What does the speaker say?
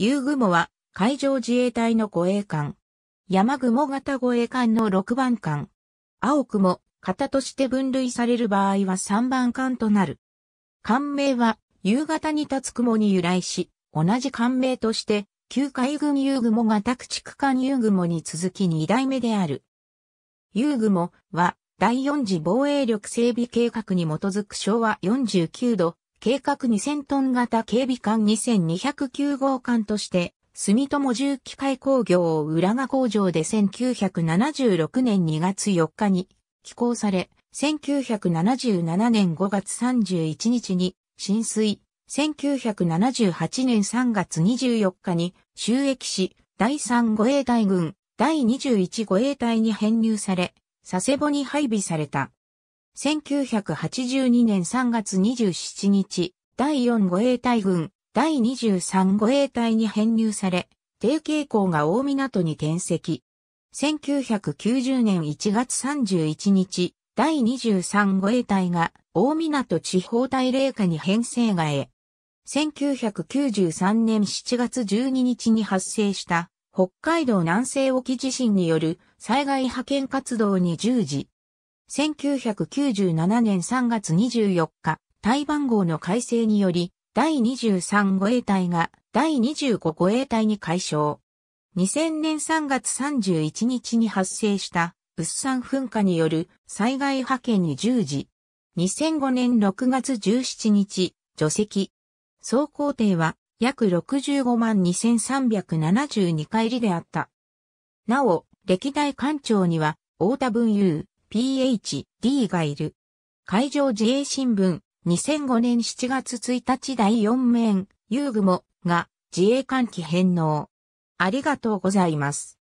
遊雲は海上自衛隊の護衛艦。山雲型護衛艦の6番艦。青雲、型として分類される場合は3番艦となる。艦名は夕方に立つ雲に由来し、同じ艦名として、旧海軍遊雲型駆逐艦遊雲に続き2代目である。遊雲は第4次防衛力整備計画に基づく昭和49度計画2000トン型警備艦2209号艦として、住友重機械工業を浦賀工場で1976年2月4日に寄港され、1977年5月31日に浸水、1978年3月24日に収益し、第3護衛隊軍、第21護衛隊に編入され、佐世保に配備された。1982年3月27日、第4護衛隊軍、第23護衛隊に編入され、定傾校が大港に転籍。1990年1月31日、第23護衛隊が大港地方大霊下に編成外え、1993年7月12日に発生した北海道南西沖地震による災害派遣活動に従事。1997年3月24日、台湾号の改正により、第23護衛隊が第25護衛隊に改称。2000年3月31日に発生した、サン噴火による災害派遣に従事。2005年6月17日、除籍。総工程は約65万2372回りであった。なお、歴代艦長には、太田文雄、PhD がいる。海上自衛新聞、2005年7月1日第4面、遊具も、が、自衛艦機返納。ありがとうございます。